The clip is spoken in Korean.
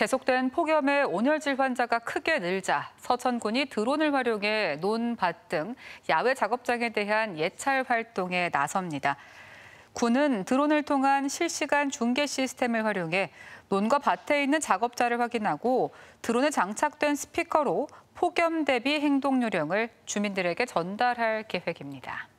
계속된 폭염에 온열질 환자가 크게 늘자 서천군이 드론을 활용해 논밭 등 야외 작업장에 대한 예찰 활동에 나섭니다. 군은 드론을 통한 실시간 중계 시스템을 활용해 논과 밭에 있는 작업자를 확인하고 드론에 장착된 스피커로 폭염 대비 행동 요령을 주민들에게 전달할 계획입니다.